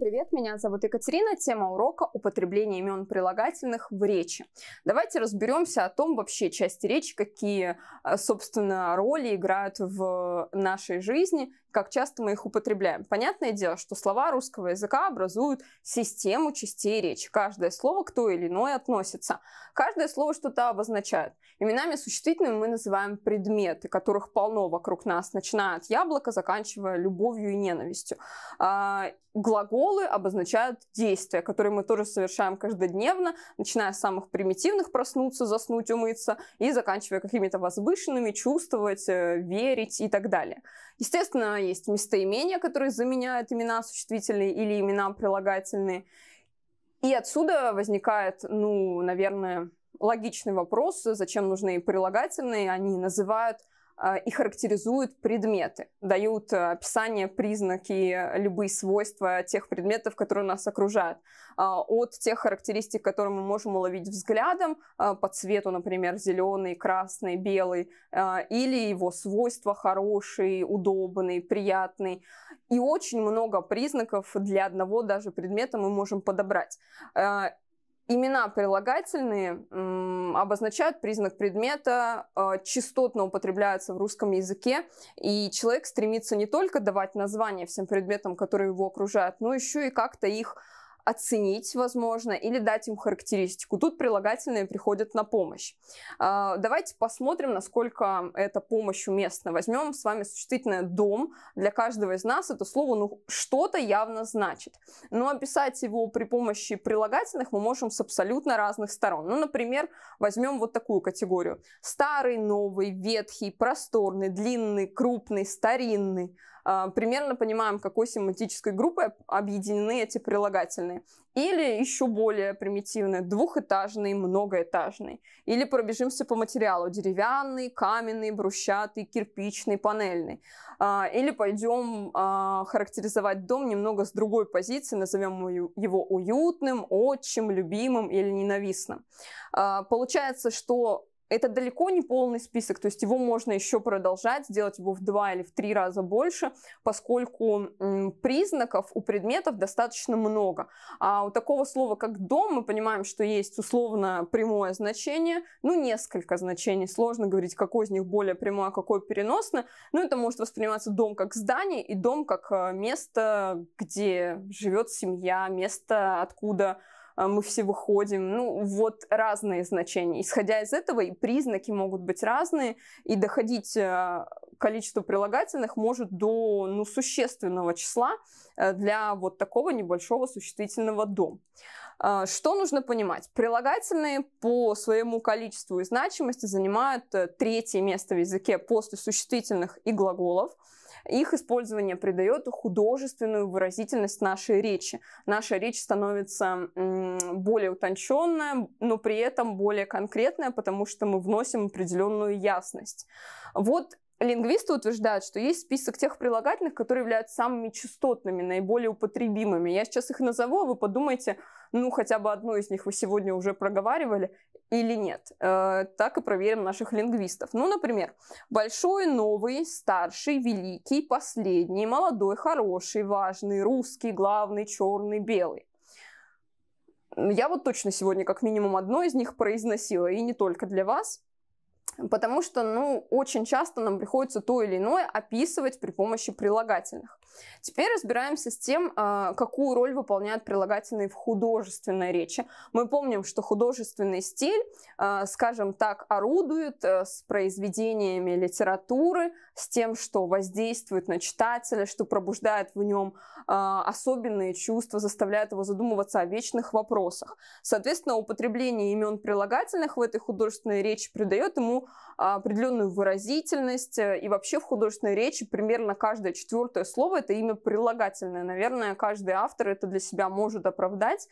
привет! Меня зовут Екатерина. Тема урока – употребление имен прилагательных в речи. Давайте разберемся о том вообще части речи, какие, э, собственно, роли играют в нашей жизни как часто мы их употребляем. Понятное дело, что слова русского языка образуют систему частей речи. Каждое слово к той или иной относится. Каждое слово что-то обозначает. Именами существительными мы называем предметы, которых полно вокруг нас, начиная от яблока, заканчивая любовью и ненавистью. А, глаголы обозначают действия, которые мы тоже совершаем каждодневно, начиная с самых примитивных проснуться, заснуть, умыться, и заканчивая какими-то возвышенными чувствовать, э, верить и так далее. Естественно, есть местоимения, которые заменяют имена существительные или имена прилагательные. И отсюда возникает, ну, наверное, логичный вопрос, зачем нужны прилагательные. Они называют а, и характеризуют предметы, дают а, описание, признаки, любые свойства тех предметов, которые нас окружают. А, от тех характеристик, которые мы можем уловить взглядом, по цвету, например, зеленый, красный, белый, или его свойства хороший, удобный, приятный. И очень много признаков для одного даже предмета мы можем подобрать. Имена прилагательные обозначают признак предмета, а, частотно употребляются в русском языке, и человек стремится не только давать название всем предметам, которые его окружают, но еще и как-то их оценить, возможно, или дать им характеристику. Тут прилагательные приходят на помощь. А, давайте посмотрим, насколько эта помощь уместна. Возьмем с вами существительное «дом». Для каждого из нас это слово ну, что-то явно значит. Но описать его при помощи прилагательных мы можем с абсолютно разных сторон. Ну, например, возьмем вот такую категорию. Старый, новый, ветхий, просторный, длинный, крупный, старинный а, примерно понимаем, какой семантической группой объединены эти прилагательные. Или еще более примитивные, двухэтажный, многоэтажный. Или пробежимся по материалу, деревянный, каменный, брусчатый, кирпичный, панельный. А, или пойдем а, характеризовать дом немного с другой позиции, назовем его уютным, отчим, любимым или ненавистным. Получается, что это далеко не полный список, то есть его можно еще продолжать, сделать его в два или в три раза больше, поскольку признаков у предметов достаточно много. А у такого слова, как дом, мы понимаем, что есть условно прямое значение, ну, несколько значений, сложно говорить, какой из них более прямое, а какой переносное. Ну, это может восприниматься дом как здание и дом как э, место, где живет семья, место, откуда а, мы все выходим. Ну, вот разные значения. Исходя из этого, и признаки могут быть разные, и доходить а, количество прилагательных может до ну, существенного числа э, для вот такого небольшого существительного «дом». А, что нужно понимать? Прилагательные по своему количеству и значимости занимают э, третье место в языке после существительных и глаголов – их использование придает художественную выразительность нашей речи. Наша речь становится более утонченная, но при этом более конкретная, потому что мы вносим определенную ясность. Вот Лингвисты утверждают, что есть список тех прилагательных, которые являются самыми частотными, наиболее употребимыми. Я сейчас их назову, а вы подумайте, ну, хотя бы одну из них вы сегодня уже проговаривали или нет. Э, так и проверим наших лингвистов. Ну, например, большой, новый, старший, великий, последний, молодой, хороший, важный, русский, главный, черный, белый. Я вот точно сегодня как минимум одно из них произносила, и не только для вас потому что, ну, очень часто нам приходится то или иное описывать при помощи прилагательных. Теперь разбираемся с тем, а, какую роль выполняют прилагательные в художественной речи. Мы помним, что художественный стиль, а, скажем так, орудует э, с произведениями литературы, с тем, что воздействует на читателя, что пробуждает в нем а, особенные чувства, заставляет его задумываться о вечных вопросах. Соответственно, употребление имен прилагательных в этой художественной речи придает ему а, определенную выразительность. Э, и вообще в художественной речи примерно каждое четвертое слово — это имя прилагательное. Наверное, каждый автор это для себя может оправдать.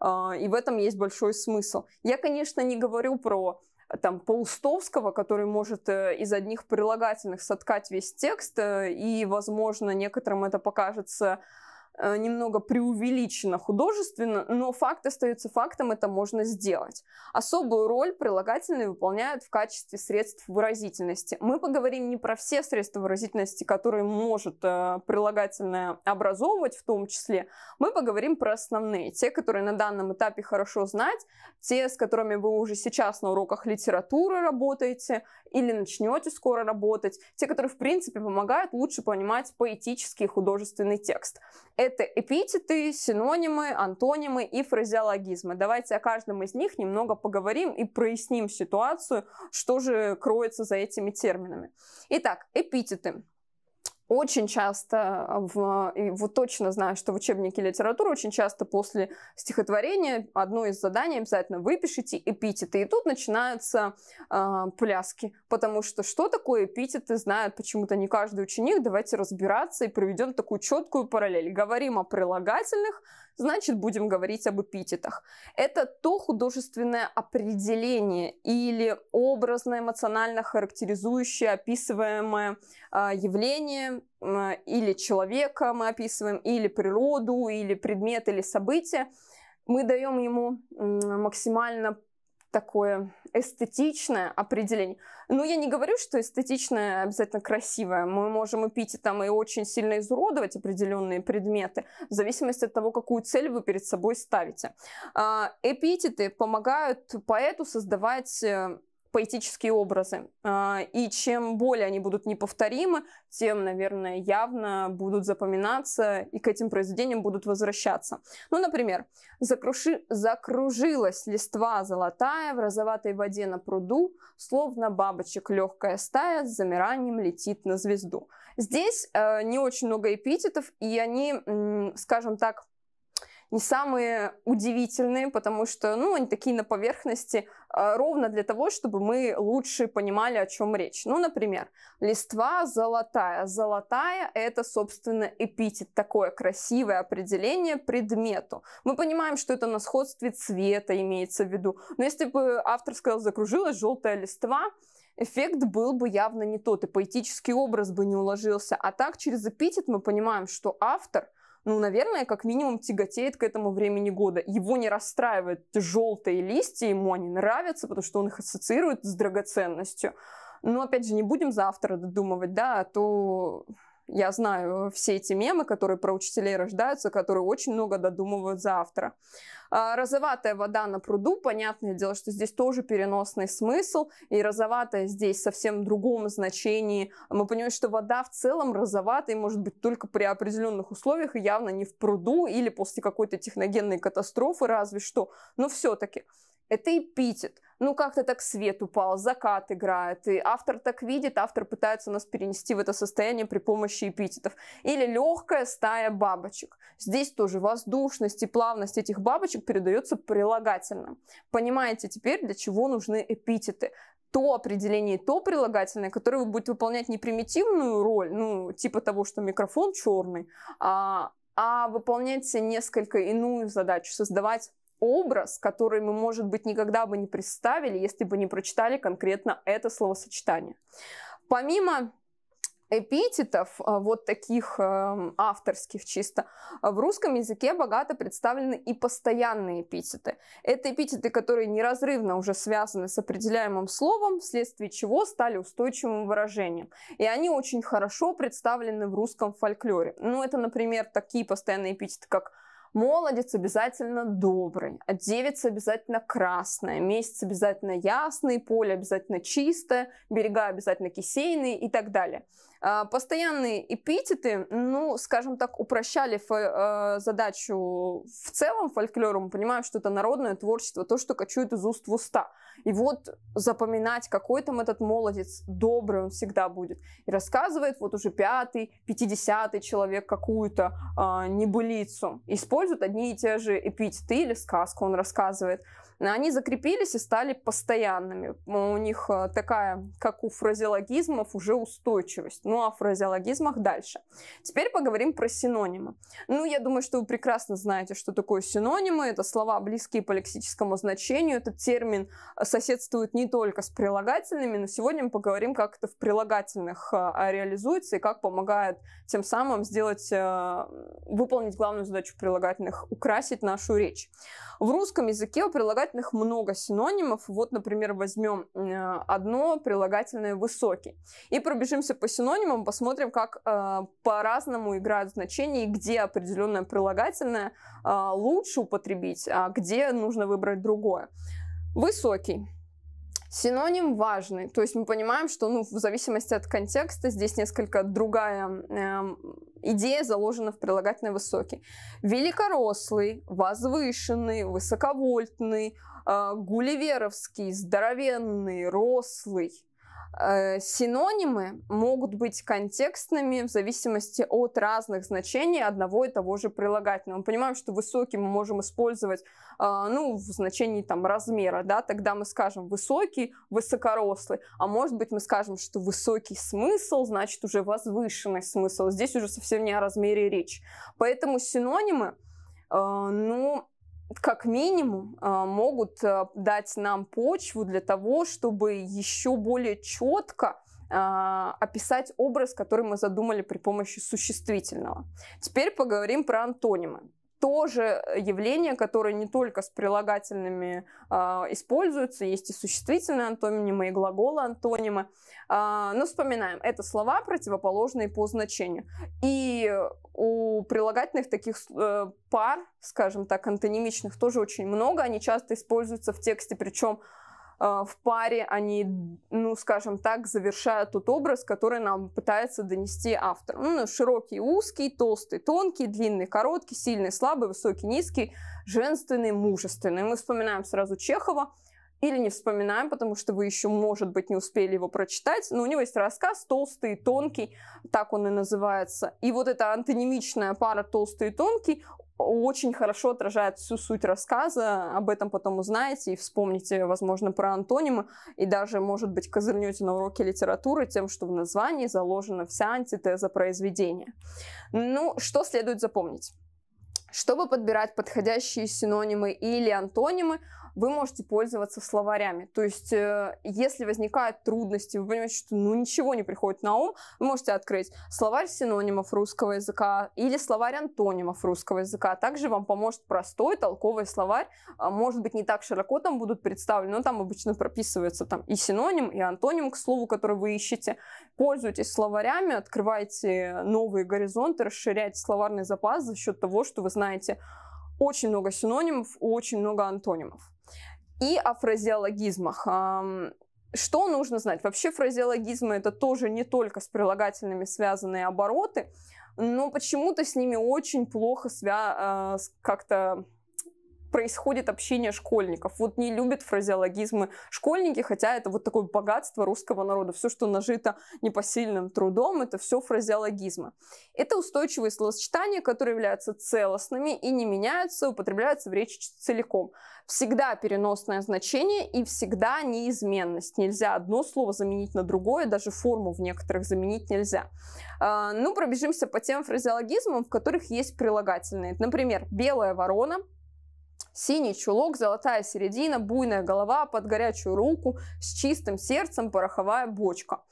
А, и в этом есть большой смысл. Я, конечно, не говорю про э, там Паустовского, который может э, из одних прилагательных соткать весь текст, и, возможно, некоторым это покажется Э, немного преувеличено художественно, но факт остается фактом, это можно сделать. Особую роль прилагательные выполняют в качестве средств выразительности. Мы поговорим не про все средства выразительности, которые может э, прилагательное образовывать в том числе, мы поговорим про основные, те, которые на данном этапе хорошо знать, те, с которыми вы уже сейчас на уроках литературы работаете или начнете скоро работать, те, которые в принципе помогают лучше понимать поэтический художественный текст. Это это эпитеты, синонимы, антонимы и фразеологизмы. Давайте о каждом из них немного поговорим и проясним ситуацию, что же кроется за этими терминами. Итак, эпитеты. Очень часто, а, в, вот точно знаю, что в учебнике литературы очень часто после стихотворения одно из заданий обязательно выпишите эпитеты. И тут начинаются э, пляски, потому что что такое эпитеты знает почему-то не каждый ученик. Давайте разбираться и проведем такую четкую параллель. Говорим о прилагательных, значит, будем говорить об эпитетах. Это то художественное определение или образное, эмоционально характеризующее, описываемое а, явление или человека мы описываем, или природу, или предмет, или событие. Мы даем ему максимально такое эстетичное определение. Ну, я не говорю, что эстетичное обязательно красивое. Мы можем убить там и очень сильно изуродовать определенные предметы, в зависимости от того, какую цель вы перед собой ставите. А, эпитеты помогают поэту создавать э, поэтические образы. А, и чем более они будут неповторимы, тем, наверное, явно будут запоминаться и к этим произведениям будут возвращаться. Ну, например, «Закруши... «Закружилась листва золотая в розоватой воде на пруду, словно бабочек легкая стая с замиранием летит на звезду». Здесь э, не очень много эпитетов, и они, скажем так, не самые удивительные, потому что, ну, они такие на поверхности, а, ровно для того, чтобы мы лучше понимали, о чем речь. Ну, например, листва золотая. Золотая – это, собственно, эпитет, такое красивое определение предмету. Мы понимаем, что это на сходстве цвета имеется в виду. Но если бы автор сказал «закружилась желтая листва», эффект был бы явно не тот, и поэтический образ бы не уложился. А так, через эпитет мы понимаем, что автор – ну, наверное, как минимум тяготеет к этому времени года. Его не расстраивают желтые листья, ему они нравятся, потому что он их ассоциирует с драгоценностью. Но, опять же, не будем завтра додумывать, да, а то я знаю все эти мемы, которые про учителей рождаются, которые очень много додумывают за автора. А, розоватая вода на пруду, понятное дело, что здесь тоже переносный смысл, и розоватая здесь в совсем другом значении. Мы понимаем, что вода в целом розоватой может быть только при определенных условиях, явно не в пруду или после какой-то техногенной катастрофы разве что, но все-таки это эпитет. Ну, как-то так свет упал, закат играет, и автор так видит, автор пытается нас перенести в это состояние при помощи эпитетов. Или легкая стая бабочек. Здесь тоже воздушность и плавность этих бабочек передается прилагательно. Понимаете теперь, для чего нужны эпитеты? то определение, то прилагательное, которое будет выполнять не примитивную роль, ну, типа того, что микрофон черный, а, а выполнять несколько иную задачу, создавать образ, который мы, может быть, никогда бы не представили, если бы не прочитали конкретно это словосочетание. Помимо эпитетов, э, вот таких эм, авторских чисто, в русском языке богато представлены и постоянные эпитеты. Это эпитеты, которые неразрывно уже связаны с определяемым словом, вследствие чего стали устойчивым выражением. И они очень хорошо представлены в русском фольклоре. Ну, это, например, такие постоянные эпитеты, как Молодец обязательно добрый, а девица обязательно красная, месяц обязательно ясный, поле обязательно чистое, берега обязательно кисейные и так далее. А, постоянные эпитеты, ну, скажем так, упрощали э, задачу в целом фольклору. Мы понимаем, что это народное творчество, то, что кочует из уст в уста. И вот запоминать, какой там этот молодец, добрый он всегда будет. И рассказывает вот уже пятый, пятидесятый человек какую-то э, небылицу. Использует использует одни и те же эпитеты или сказку он рассказывает. А, они закрепились и стали постоянными. У них э, такая, как у фразеологизмов, уже устойчивость. Ну, о фразеологизмах дальше. Теперь поговорим про синонимы. Ну, я думаю, что вы прекрасно знаете, что такое синонимы. Это слова, близкие по лексическому значению. Этот термин э, соседствует не только с прилагательными, но сегодня мы поговорим, как это в прилагательных э, а, реализуется и как помогает тем самым сделать, выполнить главную задачу прилагательных, украсить нашу речь. В русском языке у прилагательных прилагательных много синонимов. Вот, например, возьмем э, одно прилагательное «высокий». И пробежимся по синонимам, посмотрим, как э, по-разному играют значения и где определенное прилагательное э, лучше употребить, а где нужно выбрать другое. Высокий. Синоним важный, то есть мы понимаем, что ну, в зависимости от контекста здесь несколько другая э, Идея заложена в прилагательной «высокий». Великорослый, возвышенный, высоковольтный, э, гулливеровский, здоровенный, рослый. Э, синонимы могут быть контекстными в зависимости от разных значений одного и того же прилагательного. Мы понимаем, что высокий мы можем использовать а, ну, в значении там, размера. Да? Тогда мы скажем высокий, высокорослый. А может быть мы скажем, что высокий смысл, значит уже возвышенный смысл. Здесь уже совсем не о размере речь. Поэтому синонимы э, ну, как минимум а, могут а, дать нам почву для того, чтобы еще более четко а, описать образ, который мы задумали при помощи существительного. Теперь поговорим про антонимы тоже э, явление, которое не только с прилагательными э, используется, есть и существительные антонимы, и глаголы антонимы. Э, но вспоминаем, это слова, противоположные по значению. И у прилагательных таких э, пар, скажем так, антонимичных тоже очень много, они часто используются в тексте, причем а, в паре они, ну, скажем так, завершают тот образ, который нам пытается донести автор. Ну, ну, широкий, узкий, толстый, тонкий, длинный, короткий, сильный, слабый, высокий, низкий, женственный, мужественный. Мы вспоминаем сразу Чехова, или не вспоминаем, потому что вы еще, может быть, не успели его прочитать, но у него есть рассказ «Толстый и тонкий», так он и называется. И вот эта антонимичная пара «Толстый и тонкий» очень хорошо отражает всю суть рассказа. Об этом потом узнаете и вспомните, возможно, про антонимы. И даже, может быть, козырнете на уроке литературы тем, что в названии заложена вся антитеза произведения. Ну, что следует запомнить? Чтобы подбирать подходящие синонимы или антонимы, вы можете пользоваться словарями. То есть, э, если возникают трудности, вы понимаете, что ну, ничего не приходит на ум, вы можете открыть словарь синонимов русского языка или словарь антонимов русского языка. Также вам поможет простой толковый словарь. А, может быть, не так широко там будут представлены, но там обычно прописывается там и синоним, и антоним к слову, который вы ищете. Пользуйтесь словарями, открывайте новые горизонты, расширяйте словарный запас за счет того, что вы знаете очень много синонимов, очень много антонимов. И о фразеологизмах. Что нужно знать? Вообще фразеологизмы это тоже не только с прилагательными связанные обороты, но почему-то с ними очень плохо свя... Э, как-то происходит общение школьников. Вот не любят фразеологизмы школьники, хотя это вот такое богатство русского народа. Все, что нажито непосильным трудом, это все фразеологизмы. Это устойчивые словосочетания, которые являются целостными и не меняются, употребляются в речи целиком. Всегда переносное значение и всегда неизменность. Нельзя одно слово заменить на другое, даже форму в некоторых заменить нельзя. А, ну, пробежимся по тем фразеологизмам, в которых есть прилагательные. Например, белая ворона – Синий чулок, золотая середина, буйная голова под горячую руку, с чистым сердцем пороховая бочка.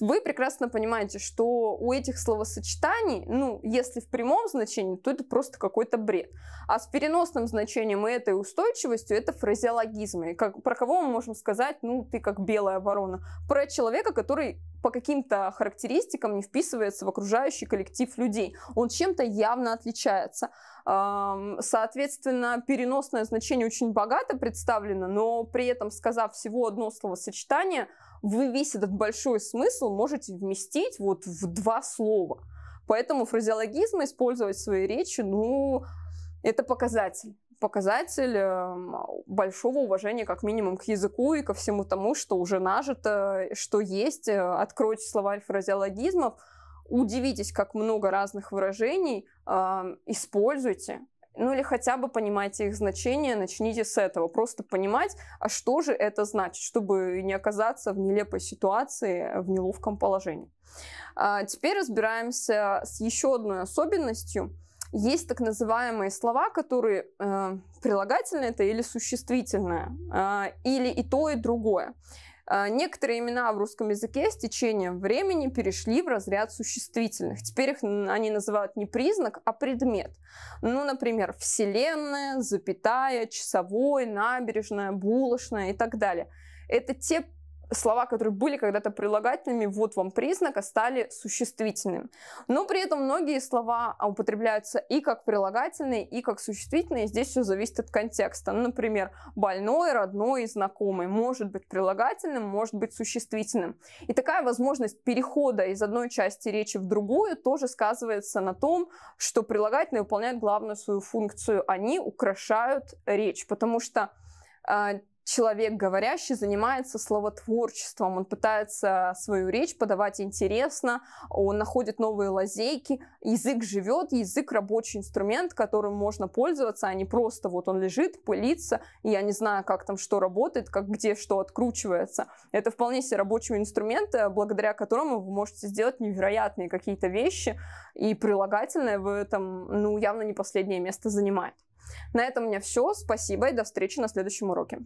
Вы прекрасно понимаете, что у этих словосочетаний, ну, если в прямом значении, то это просто какой-то бред. А с переносным значением и этой устойчивостью это фразеологизмы. И как, про кого мы можем сказать, ну, ты как белая ворона? Про человека, который по каким-то характеристикам не вписывается в окружающий коллектив людей. Он чем-то явно отличается. Соответственно, переносное значение очень богато представлено, но при этом, сказав всего одно словосочетание, вы весь этот большой смысл можете вместить вот в два слова. Поэтому фразеологизмы использовать в своей речи, ну, это показатель показатель эм, большого уважения как минимум к языку и ко всему тому, что уже нажито, что есть. Э, откройте словарь фразеологизмов – Удивитесь, как много разных выражений э, используйте. Ну или хотя бы понимайте их значение, начните с этого. Просто понимать, а что же это значит, чтобы не оказаться в нелепой ситуации, в неловком положении. А теперь разбираемся с еще одной особенностью есть так называемые слова, которые э, прилагательное это или существительное, э, или и то, и другое. А, некоторые имена в русском языке с течением времени перешли в разряд существительных. Теперь их они называют не признак, а предмет. Ну, например, вселенная, запятая, часовой, набережная, булочная и так далее. Это те слова, которые были когда-то прилагательными, вот вам признака, стали существительными. Но при этом многие слова а, употребляются и как прилагательные, и как существительные. Здесь все зависит от контекста. Ну, например, больной, родной знакомый может быть прилагательным, может быть существительным. И такая возможность перехода из одной части речи в другую тоже сказывается на том, что прилагательные выполняют главную свою функцию. Они украшают речь, потому что а, человек говорящий занимается словотворчеством, он пытается свою речь подавать интересно, он находит новые лазейки, язык живет, язык рабочий инструмент, которым можно пользоваться, а не просто вот он лежит, пылится, и я не знаю, как там что работает, как где что откручивается. Это вполне себе рабочий инструмент, э, благодаря которому вы можете сделать невероятные какие-то вещи, и прилагательное в этом, ну, явно не последнее место занимает. На этом у меня все. Спасибо и до встречи на следующем уроке.